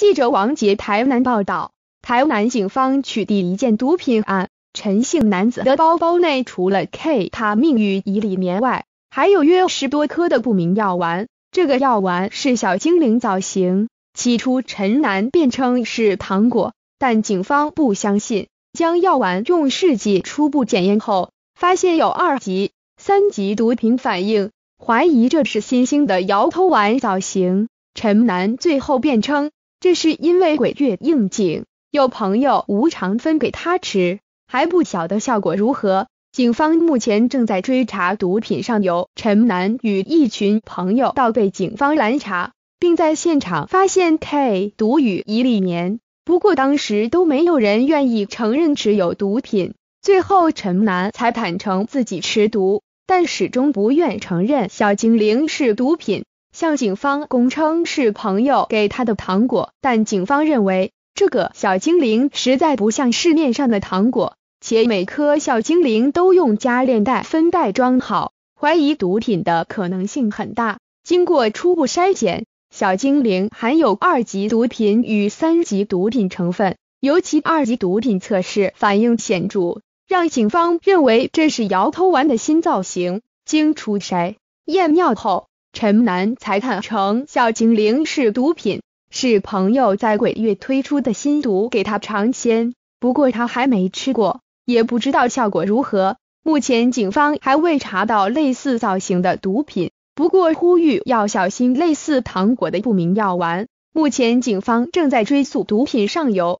记者王杰台南报道，台南警方取缔一件毒品案，陈姓男子的包包内除了 K 他命与乙里棉外，还有约十多颗的不明药丸。这个药丸是小精灵造型，起初陈男辩称是糖果，但警方不相信。将药丸用试剂初步检验后，发现有二级、三级毒品反应，怀疑这是新兴的摇头丸造型。陈楠最后辩称。这是因为鬼月应景，有朋友无偿分给他吃，还不晓得效果如何。警方目前正在追查毒品上游，陈楠与一群朋友到被警方拦查，并在现场发现 K 毒与一粒棉，不过当时都没有人愿意承认持有毒品，最后陈楠才坦诚自己持毒，但始终不愿承认小精灵是毒品。向警方供称是朋友给他的糖果，但警方认为这个小精灵实在不像市面上的糖果，且每颗小精灵都用加链袋分袋装好，怀疑毒品的可能性很大。经过初步筛选，小精灵含有二级毒品与三级毒品成分，尤其二级毒品测试反应显著，让警方认为这是摇头丸的新造型。经初筛验尿后。陈楠才坦成小精灵是毒品，是朋友在鬼月推出的新毒给他尝鲜，不过他还没吃过，也不知道效果如何。目前警方还未查到类似造型的毒品，不过呼吁要小心类似糖果的不明药丸。目前警方正在追溯毒品上游。